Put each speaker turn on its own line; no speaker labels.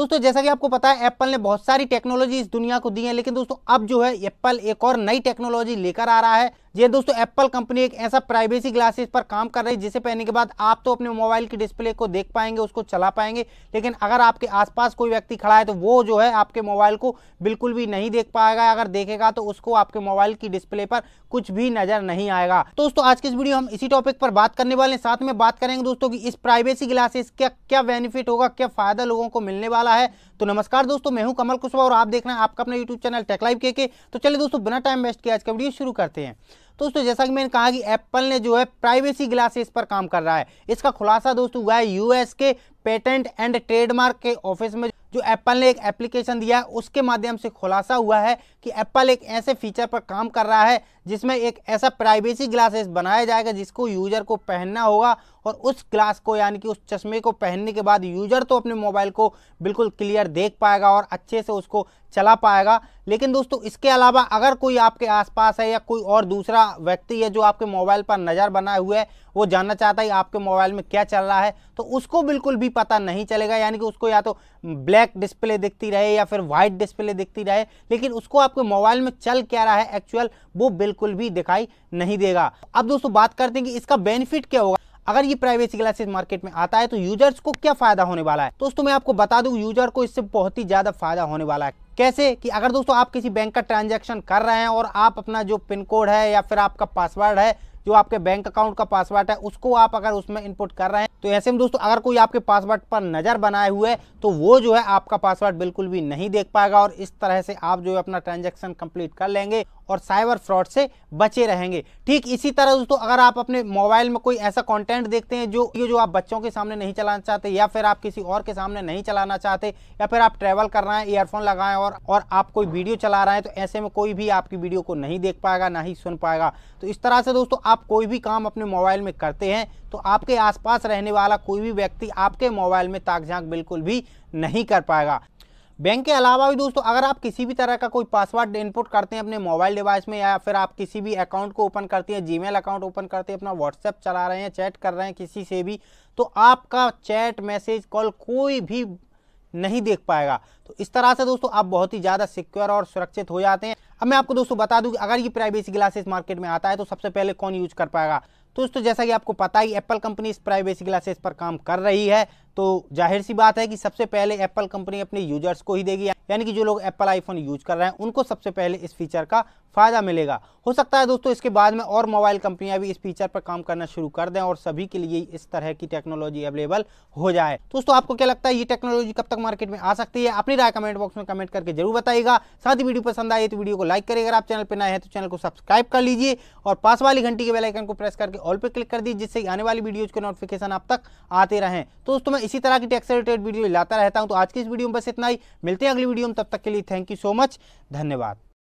दोस्तों जैसा कि आपको पता है एप्पल ने बहुत सारी टेक्नोलॉजी इस दुनिया को दी है लेकिन दोस्तों अब जो है एप्पल एक और नई टेक्नोलॉजी लेकर आ रहा है जी हाँ दोस्तों एप्पल कंपनी एक ऐसा प्राइवेसी ग्लासेस पर काम कर रही है जिसे पहनने के बाद आप तो अपने मोबाइल की डिस्प्ले को देख पाएंगे उसको चला पाएंगे लेकिन अगर आपके आसपास कोई व्यक्ति खड़ा है तो वो जो है आपके मोबाइल को बिल्कुल भी नहीं देख पाएगा अगर देखेगा तो उसको आपके मोबाइल की डिस्प्ले पर कुछ भी नजर नहीं आएगा दोस्तों आज की इस वीडियो हम इसी टॉपिक पर बात करने वाले हैं साथ में बात करेंगे दोस्तों की इस प्राइवेसी ग्लासेस का क्या बेनिफिट होगा क्या फायदा लोगों को मिलने वाला है तो नमस्कार दोस्तों मैं हूं कमल कुशवा और आप देख रहे हैं आपका अपना यूट्यूब चैनल टेकलाइव के के तो चलिए दोस्तों बिना टाइम वेस्ट किए आज का वीडियो शुरू करते हैं दोस्तों जैसा कि मैंने कहा कि एप्पल ने जो है प्राइवेसी ग्लासेस पर काम कर रहा है इसका खुलासा दोस्तों हुआ है यूएस के पेटेंट एंड ट्रेडमार्क के ऑफिस में जो एप्पल ने एक एप्लीकेशन दिया उसके माध्यम से खुलासा हुआ है कि एप्पल एक ऐसे फीचर पर काम कर रहा है जिसमें एक ऐसा प्राइवेसी ग्लासेस बनाया जाएगा जिसको यूज़र को पहनना होगा और उस ग्लास को यानी कि उस चश्मे को पहनने के बाद यूज़र तो अपने मोबाइल को बिल्कुल क्लियर देख पाएगा और अच्छे से उसको चला पाएगा लेकिन दोस्तों इसके अलावा अगर कोई आपके आसपास है या कोई और दूसरा व्यक्ति है जो आपके मोबाइल पर नज़र बनाए हुए है वो जानना चाहता है आपके मोबाइल में क्या चल रहा है तो उसको बिल्कुल भी पता नहीं चलेगा यानी कि उसको या तो ब्लैक ब्लैक डिस्प्ले दिखती रहे या फिर वाइट डिस्प्ले दिखती रहे लेकिन उसको आपके मोबाइल में चल क्या रहा है एक्चुअल वो बिल्कुल भी दिखाई नहीं देगा अब दोस्तों बात करते हैं कि इसका बेनिफिट क्या होगा अगर ये प्राइवेसी ग्लासेस मार्केट में आता है तो यूजर्स को क्या फायदा होने वाला है दोस्तों मैं आपको बता दूं यूजर को इससे बहुत ही ज्यादा फायदा होने वाला है कैसे कि अगर दोस्तों आप किसी बैंक का ट्रांजैक्शन कर रहे हैं और आप अपना जो पिन कोड है या फिर आपका पासवर्ड है जो आपके बैंक अकाउंट का पासवर्ड है उसको आप अगर उसमें इनपुट कर रहे हैं तो ऐसे में दोस्तों अगर कोई आपके पासवर्ड पर नज़र बनाए हुए तो वो जो है आपका पासवर्ड बिल्कुल भी नहीं देख पाएगा और इस तरह से आप जो है अपना ट्रांजेक्शन कंप्लीट कर लेंगे और साइबर फ्रॉड से बचे रहेंगे ठीक इसी तरह दोस्तों अगर आप अपने मोबाइल में कोई ऐसा कंटेंट देखते हैं जो जो आप बच्चों के सामने नहीं चलाना चाहते या फिर आप किसी और के सामने नहीं चलाना चाहते या फिर आप ट्रैवल कर रहे हैं ईयरफोन लगाएं और और आप कोई वीडियो चला रहे हैं तो ऐसे में कोई भी आपकी वीडियो को नहीं देख पाएगा ना ही सुन पाएगा तो इस तरह से दोस्तों आप कोई भी काम अपने मोबाइल में करते हैं तो आपके आसपास रहने वाला कोई भी व्यक्ति आपके मोबाइल में ताक झांक बिल्कुल भी नहीं कर पाएगा बैंक के अलावा भी दोस्तों अगर आप किसी भी तरह का कोई पासवर्ड इनपुट करते हैं अपने मोबाइल डिवाइस में या फिर आप किसी भी अकाउंट को ओपन करते हैं जीमेल अकाउंट ओपन करते हैं अपना व्हाट्सएप चला रहे हैं चैट कर रहे हैं किसी से भी तो आपका चैट मैसेज कॉल कोई भी नहीं देख पाएगा तो इस तरह से दोस्तों आप बहुत ही ज़्यादा सिक्योर और सुरक्षित हो जाते हैं अब मैं आपको दोस्तों बता दूं कि अगर ये प्राइवेसी ग्लासेस मार्केट में आता है तो सबसे पहले कौन यूज कर पाएगा तो दोस्तों जैसा कि आपको पता है एप्पल कंपनी इस प्राइवेसी ग्लासेस पर काम कर रही है तो जाहिर सी बात है कि सबसे पहले एप्पल कंपनी अपने यूजर्स को ही देगी यानी कि जो लोग एप्पल आईफोन यूज कर रहे हैं उनको सबसे पहले इस फीचर का फ़ायदा मिलेगा हो सकता है दोस्तों इसके बाद में और मोबाइल कंपनियां भी इस फीचर पर काम करना शुरू कर दें और सभी के लिए इस तरह की टेक्नोलॉजी अवेलेबल हो जाए दोस्तों आपको क्या लगता है ये टेक्नोलॉजी कब तक मार्केट में आ सकती है अपनी राय कमेंट बॉक्स में कमेंट करके जरूर बताएगा साथ ही वीडियो पसंद आए तो वीडियो को लाइक करिए अगर आप चैनल पर नए हैं तो चैनल को सब्सक्राइब कर लीजिए और पास वाली घंटी के बेलाइकन को प्रेस करके ऑल पर क्लिक कर दीजिए जिससे आने वाली वीडियो के नोटिफिकेशन आप तक आते रहें तो दोस्तों मैं इसी तरह की टेक्स रिलेटेड वीडियो लाता रहता हूँ तो आज की इस वीडियो में बस इतना ही मिलते हैं अगली वीडियो वीडियो में तब तक के लिए थैंक यू सो मच धन्यवाद